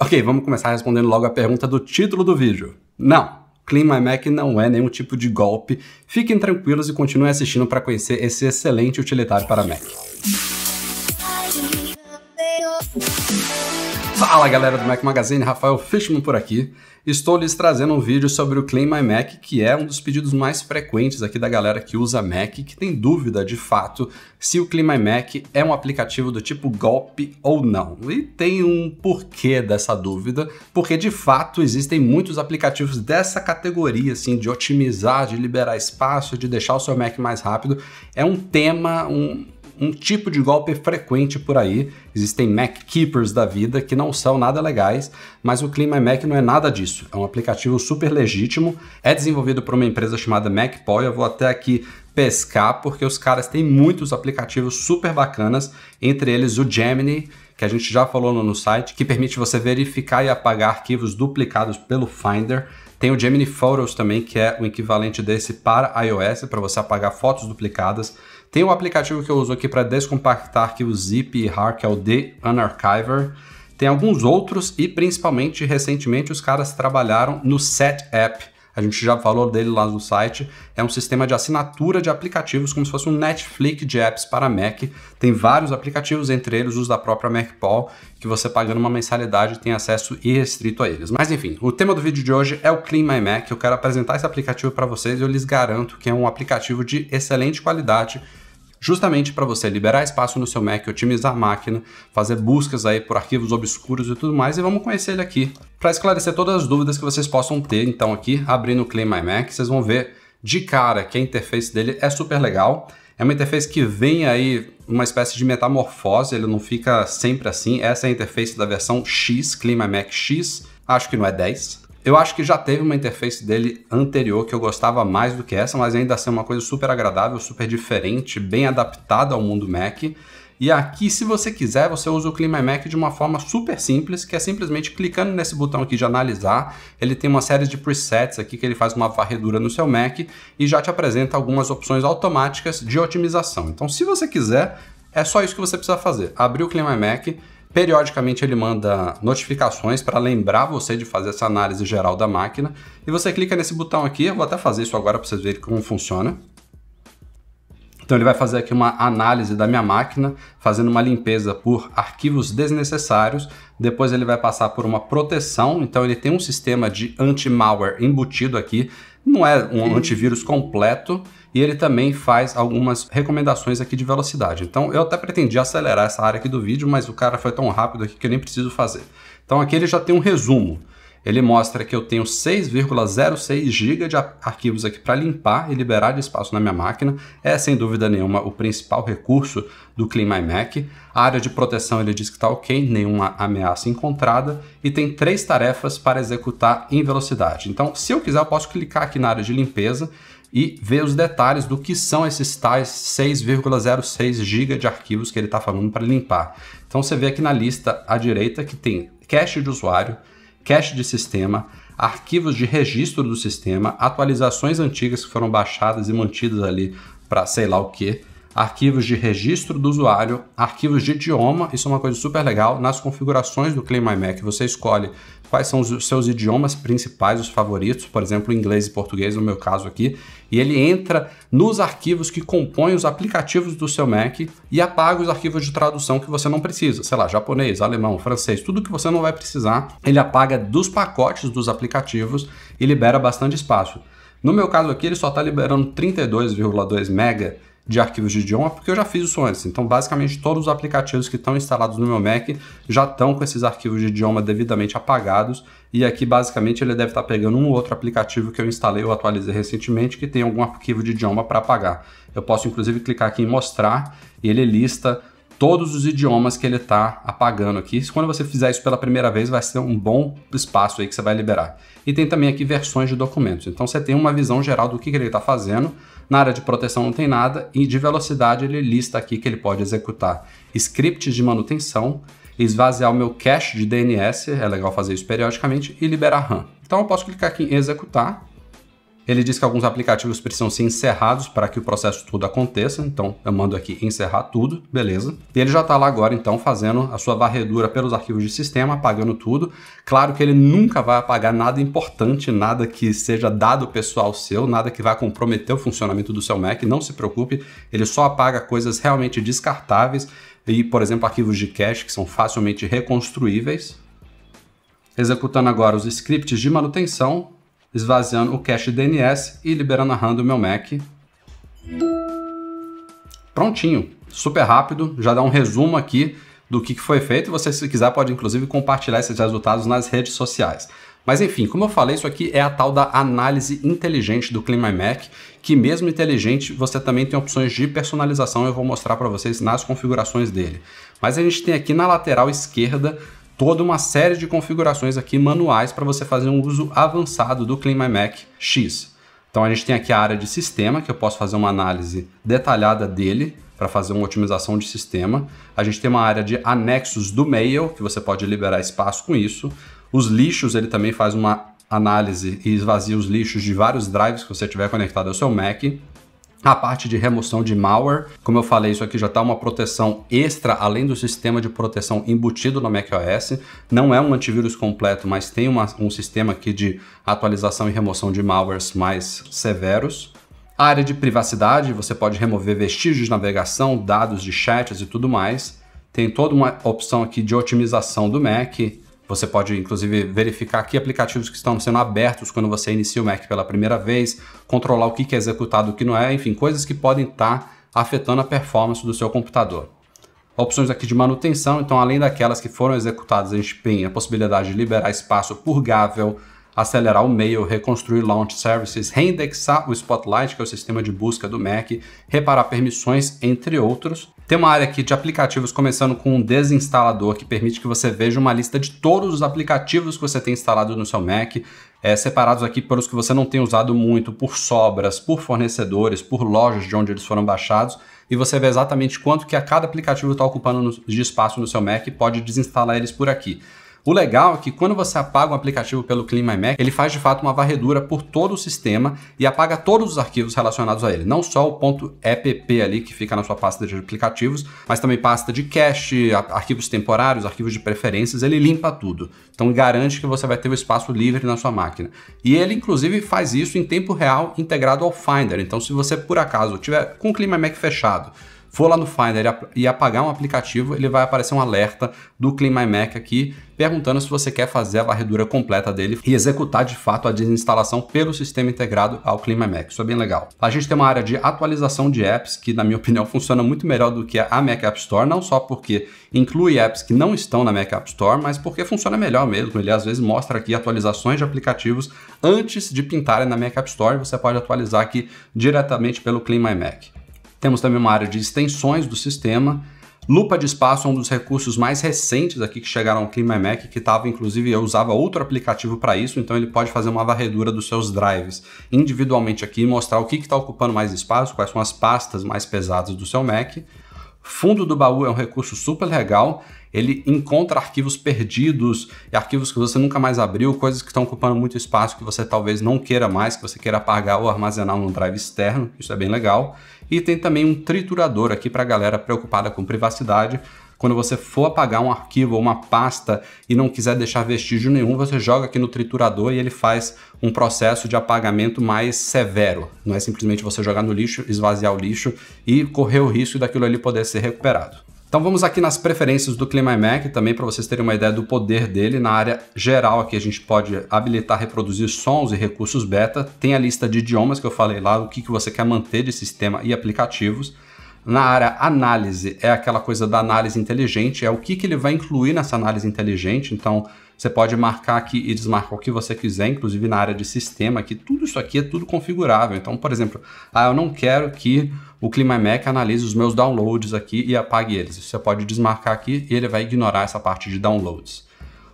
Ok, vamos começar respondendo logo a pergunta do título do vídeo. Não, Clean My Mac não é nenhum tipo de golpe. Fiquem tranquilos e continuem assistindo para conhecer esse excelente utilitário para Mac. Fala galera do Mac Magazine, Rafael Fishman por aqui. Estou lhes trazendo um vídeo sobre o Claim My Mac, que é um dos pedidos mais frequentes aqui da galera que usa Mac, que tem dúvida de fato se o Claim My Mac é um aplicativo do tipo golpe ou não. E tem um porquê dessa dúvida, porque de fato existem muitos aplicativos dessa categoria, assim, de otimizar, de liberar espaço, de deixar o seu Mac mais rápido. É um tema, um, um tipo de golpe frequente por aí. Existem Mac Keepers da vida que não são nada legais, mas o Clean My Mac não é nada disso. É um aplicativo super legítimo, é desenvolvido por uma empresa chamada MacPoy. Eu vou até aqui pescar porque os caras têm muitos aplicativos super bacanas, entre eles o Gemini, que a gente já falou no site, que permite você verificar e apagar arquivos duplicados pelo Finder. Tem o Gemini Photos também, que é o equivalente desse para iOS, para você apagar fotos duplicadas. Tem o um aplicativo que eu uso aqui para descompactar que o zip e RAR, que é o The Unarchiver. Tem alguns outros e principalmente recentemente os caras trabalharam no Set App. A gente já falou dele lá no site. É um sistema de assinatura de aplicativos, como se fosse um Netflix de apps para Mac. Tem vários aplicativos, entre eles os da própria MacPaul, que você pagando uma mensalidade tem acesso irrestrito a eles. Mas enfim, o tema do vídeo de hoje é o Clean My Mac. Eu quero apresentar esse aplicativo para vocês e eu lhes garanto que é um aplicativo de excelente qualidade justamente para você liberar espaço no seu Mac, otimizar a máquina, fazer buscas aí por arquivos obscuros e tudo mais, e vamos conhecer ele aqui para esclarecer todas as dúvidas que vocês possam ter. Então aqui, abrindo o Claim My Mac, vocês vão ver de cara que a interface dele é super legal. É uma interface que vem aí uma espécie de metamorfose, ele não fica sempre assim. Essa é a interface da versão X, Clima Mac X, acho que não é 10. Eu acho que já teve uma interface dele anterior que eu gostava mais do que essa, mas ainda assim é uma coisa super agradável, super diferente, bem adaptada ao mundo Mac. E aqui, se você quiser, você usa o Clima Mac de uma forma super simples, que é simplesmente clicando nesse botão aqui de analisar. Ele tem uma série de presets aqui que ele faz uma varredura no seu Mac e já te apresenta algumas opções automáticas de otimização. Então, se você quiser, é só isso que você precisa fazer. Abrir o Clima Mac Periodicamente ele manda notificações para lembrar você de fazer essa análise geral da máquina. E você clica nesse botão aqui, eu vou até fazer isso agora para vocês verem como funciona. Então ele vai fazer aqui uma análise da minha máquina, fazendo uma limpeza por arquivos desnecessários. Depois ele vai passar por uma proteção, então ele tem um sistema de anti-malware embutido aqui. Não é um antivírus completo e ele também faz algumas recomendações aqui de velocidade. Então eu até pretendi acelerar essa área aqui do vídeo, mas o cara foi tão rápido aqui que eu nem preciso fazer. Então aqui ele já tem um resumo ele mostra que eu tenho 6,06 GB de arquivos aqui para limpar e liberar de espaço na minha máquina. É sem dúvida nenhuma o principal recurso do CleanMyMac. A área de proteção ele diz que está ok, nenhuma ameaça encontrada e tem três tarefas para executar em velocidade. Então, se eu quiser, eu posso clicar aqui na área de limpeza e ver os detalhes do que são esses tais 6,06 GB de arquivos que ele está falando para limpar. Então você vê aqui na lista à direita que tem cache de usuário, cache de sistema, arquivos de registro do sistema, atualizações antigas que foram baixadas e mantidas ali para sei lá o que arquivos de registro do usuário, arquivos de idioma, isso é uma coisa super legal. Nas configurações do Clean você escolhe quais são os seus idiomas principais, os favoritos, por exemplo, inglês e português, no meu caso aqui, e ele entra nos arquivos que compõem os aplicativos do seu Mac e apaga os arquivos de tradução que você não precisa, sei lá, japonês, alemão, francês, tudo que você não vai precisar, ele apaga dos pacotes dos aplicativos e libera bastante espaço. No meu caso aqui, ele só está liberando 32,2 mega de arquivos de idioma, porque eu já fiz isso antes. Então, basicamente, todos os aplicativos que estão instalados no meu Mac já estão com esses arquivos de idioma devidamente apagados. E aqui, basicamente, ele deve estar pegando um outro aplicativo que eu instalei ou atualizei recentemente que tem algum arquivo de idioma para apagar. Eu posso, inclusive, clicar aqui em mostrar e ele lista todos os idiomas que ele está apagando aqui. Quando você fizer isso pela primeira vez, vai ser um bom espaço aí que você vai liberar. E tem também aqui versões de documentos. Então você tem uma visão geral do que, que ele está fazendo. Na área de proteção não tem nada e de velocidade ele lista aqui que ele pode executar scripts de manutenção, esvaziar o meu cache de DNS, é legal fazer isso periodicamente, e liberar RAM. Então eu posso clicar aqui em executar ele diz que alguns aplicativos precisam ser encerrados para que o processo tudo aconteça, então eu mando aqui encerrar tudo, beleza. E ele já está lá agora, então, fazendo a sua varredura pelos arquivos de sistema, apagando tudo. Claro que ele nunca vai apagar nada importante, nada que seja dado pessoal seu, nada que vá comprometer o funcionamento do seu Mac, não se preocupe, ele só apaga coisas realmente descartáveis e, por exemplo, arquivos de cache que são facilmente reconstruíveis. Executando agora os scripts de manutenção, esvaziando o cache DNS e liberando a RAM do meu Mac. Prontinho, super rápido, já dá um resumo aqui do que foi feito. Você, se quiser, pode inclusive compartilhar esses resultados nas redes sociais. Mas enfim, como eu falei, isso aqui é a tal da análise inteligente do ClimaMac, que mesmo inteligente, você também tem opções de personalização, eu vou mostrar para vocês nas configurações dele. Mas a gente tem aqui na lateral esquerda toda uma série de configurações aqui manuais para você fazer um uso avançado do CleanMyMac X. Então a gente tem aqui a área de sistema, que eu posso fazer uma análise detalhada dele para fazer uma otimização de sistema. A gente tem uma área de anexos do mail, que você pode liberar espaço com isso. Os lixos, ele também faz uma análise e esvazia os lixos de vários drives que você tiver conectado ao seu Mac. A parte de remoção de malware, como eu falei, isso aqui já está uma proteção extra, além do sistema de proteção embutido no macOS. Não é um antivírus completo, mas tem uma, um sistema aqui de atualização e remoção de malwares mais severos. A área de privacidade, você pode remover vestígios de navegação, dados de chats e tudo mais. Tem toda uma opção aqui de otimização do Mac, você pode, inclusive, verificar que aplicativos que estão sendo abertos quando você inicia o Mac pela primeira vez, controlar o que é executado e o que não é, enfim, coisas que podem estar tá afetando a performance do seu computador. Opções aqui de manutenção, então além daquelas que foram executadas, a gente tem a possibilidade de liberar espaço purgável acelerar o mail, reconstruir launch services, reindexar o Spotlight, que é o sistema de busca do Mac, reparar permissões, entre outros. Tem uma área aqui de aplicativos, começando com um desinstalador, que permite que você veja uma lista de todos os aplicativos que você tem instalado no seu Mac, é, separados aqui pelos que você não tem usado muito, por sobras, por fornecedores, por lojas de onde eles foram baixados, e você vê exatamente quanto que a cada aplicativo está ocupando no, de espaço no seu Mac e pode desinstalar eles por aqui. O legal é que quando você apaga um aplicativo pelo CleanMyMac, ele faz de fato uma varredura por todo o sistema e apaga todos os arquivos relacionados a ele, não só o ponto .app ali que fica na sua pasta de aplicativos, mas também pasta de cache, arquivos temporários, arquivos de preferências, ele limpa tudo. Então garante que você vai ter o espaço livre na sua máquina. E ele inclusive faz isso em tempo real integrado ao Finder. Então se você por acaso tiver com o CleanMyMac fechado, for lá no Finder e apagar um aplicativo, ele vai aparecer um alerta do Clean My Mac aqui, perguntando se você quer fazer a varredura completa dele e executar de fato a desinstalação pelo sistema integrado ao Clean My Mac. Isso é bem legal. A gente tem uma área de atualização de apps que, na minha opinião, funciona muito melhor do que a Mac App Store, não só porque inclui apps que não estão na Mac App Store, mas porque funciona melhor mesmo. Ele às vezes mostra aqui atualizações de aplicativos antes de pintarem na Mac App Store. Você pode atualizar aqui diretamente pelo Clean My Mac. Temos também uma área de extensões do sistema. Lupa de espaço é um dos recursos mais recentes aqui que chegaram ao ClimaMac, que estava, inclusive, eu usava outro aplicativo para isso, então ele pode fazer uma varredura dos seus drives individualmente aqui e mostrar o que está ocupando mais espaço, quais são as pastas mais pesadas do seu Mac. Fundo do baú é um recurso super legal, ele encontra arquivos perdidos e arquivos que você nunca mais abriu, coisas que estão ocupando muito espaço que você talvez não queira mais, que você queira apagar ou armazenar num drive externo, isso é bem legal. E tem também um triturador aqui para a galera preocupada com privacidade. Quando você for apagar um arquivo ou uma pasta e não quiser deixar vestígio nenhum, você joga aqui no triturador e ele faz um processo de apagamento mais severo. Não é simplesmente você jogar no lixo, esvaziar o lixo e correr o risco daquilo ali poder ser recuperado. Então vamos aqui nas preferências do ClimaMac também para vocês terem uma ideia do poder dele. Na área geral aqui a gente pode habilitar reproduzir sons e recursos beta. Tem a lista de idiomas que eu falei lá, o que, que você quer manter de sistema e aplicativos. Na área análise é aquela coisa da análise inteligente, é o que, que ele vai incluir nessa análise inteligente. Então você pode marcar aqui e desmarcar o que você quiser, inclusive na área de sistema aqui. Tudo isso aqui é tudo configurável. Então, por exemplo, ah, eu não quero que o ClimaMac analise os meus downloads aqui e apague eles. Você pode desmarcar aqui e ele vai ignorar essa parte de downloads.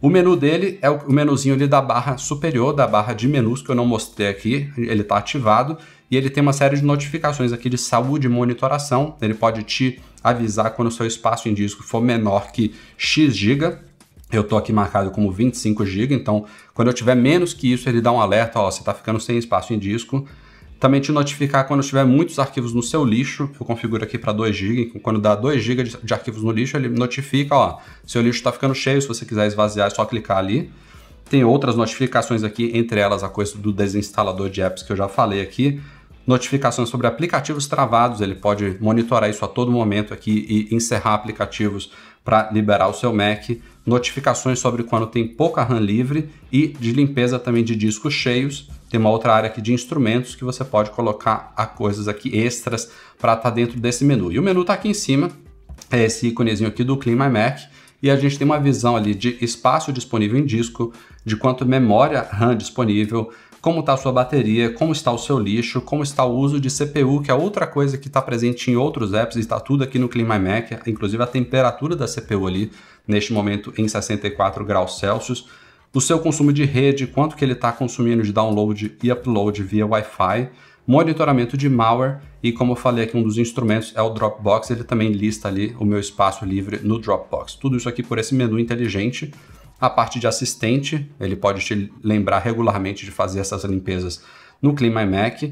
O menu dele é o menuzinho ali da barra superior, da barra de menus que eu não mostrei aqui, ele está ativado e ele tem uma série de notificações aqui de saúde e monitoração. Ele pode te avisar quando o seu espaço em disco for menor que X giga. Eu estou aqui marcado como 25 GB, então quando eu tiver menos que isso, ele dá um alerta, ó, você está ficando sem espaço em disco. Também te notificar quando tiver muitos arquivos no seu lixo, eu configuro aqui para 2 GB, quando dá 2 GB de arquivos no lixo, ele notifica, ó, seu lixo está ficando cheio, se você quiser esvaziar é só clicar ali. Tem outras notificações aqui, entre elas a coisa do desinstalador de apps que eu já falei aqui, notificações sobre aplicativos travados, ele pode monitorar isso a todo momento aqui e encerrar aplicativos para liberar o seu Mac notificações sobre quando tem pouca RAM livre e de limpeza também de discos cheios. Tem uma outra área aqui de instrumentos que você pode colocar a coisas aqui extras para estar tá dentro desse menu. E o menu está aqui em cima, é esse íconezinho aqui do Clean My Mac, e a gente tem uma visão ali de espaço disponível em disco, de quanto memória RAM disponível, como está a sua bateria, como está o seu lixo, como está o uso de CPU, que é outra coisa que está presente em outros apps, está tudo aqui no ClimaMac, inclusive a temperatura da CPU ali, neste momento em 64 graus Celsius, o seu consumo de rede, quanto que ele está consumindo de download e upload via Wi-Fi, monitoramento de malware e como eu falei aqui um dos instrumentos é o Dropbox, ele também lista ali o meu espaço livre no Dropbox. Tudo isso aqui por esse menu inteligente a parte de assistente, ele pode te lembrar regularmente de fazer essas limpezas no Clima Mac.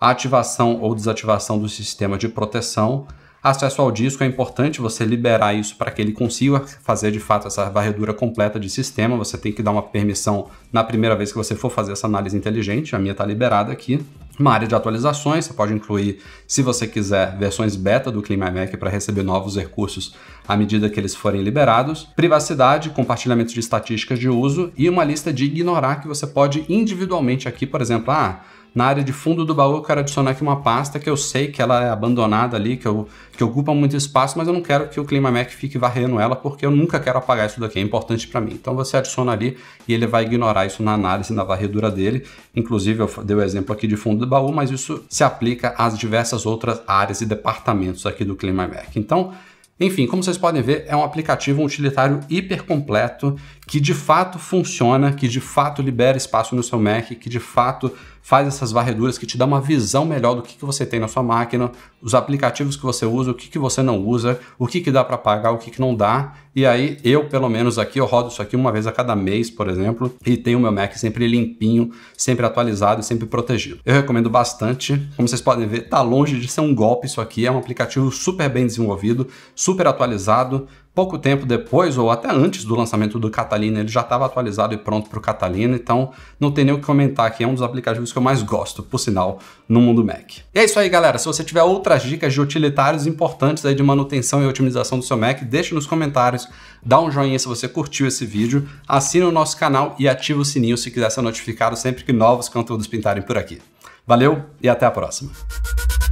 A ativação ou desativação do sistema de proteção. Acesso ao disco, é importante você liberar isso para que ele consiga fazer de fato essa varredura completa de sistema. Você tem que dar uma permissão na primeira vez que você for fazer essa análise inteligente. A minha está liberada aqui. Uma área de atualizações, você pode incluir, se você quiser, versões beta do ClimaMac para receber novos recursos à medida que eles forem liberados. Privacidade, compartilhamento de estatísticas de uso e uma lista de ignorar que você pode individualmente aqui, por exemplo, ah, na área de fundo do baú eu quero adicionar aqui uma pasta que eu sei que ela é abandonada ali, que, eu, que ocupa muito espaço, mas eu não quero que o ClimaMac fique varrendo ela, porque eu nunca quero apagar isso daqui, é importante para mim. Então você adiciona ali e ele vai ignorar isso na análise, na varredura dele. Inclusive eu dei o exemplo aqui de fundo do baú, mas isso se aplica às diversas outras áreas e departamentos aqui do ClimaMac. Então, enfim, como vocês podem ver, é um aplicativo, um utilitário hiper completo que de fato funciona, que de fato libera espaço no seu Mac, que de fato faz essas varreduras que te dá uma visão melhor do que, que você tem na sua máquina, os aplicativos que você usa, o que, que você não usa, o que, que dá para pagar, o que, que não dá. E aí, eu, pelo menos aqui, eu rodo isso aqui uma vez a cada mês, por exemplo, e tenho o meu Mac sempre limpinho, sempre atualizado e sempre protegido. Eu recomendo bastante. Como vocês podem ver, tá longe de ser um golpe isso aqui. É um aplicativo super bem desenvolvido, super atualizado, Pouco tempo depois, ou até antes do lançamento do Catalina, ele já estava atualizado e pronto para o Catalina, então não tem nem o que comentar aqui, é um dos aplicativos que eu mais gosto, por sinal, no mundo Mac. E é isso aí, galera. Se você tiver outras dicas de utilitários importantes aí de manutenção e otimização do seu Mac, deixe nos comentários, dá um joinha se você curtiu esse vídeo, assina o nosso canal e ativa o sininho se quiser ser notificado sempre que novos conteúdos pintarem por aqui. Valeu e até a próxima!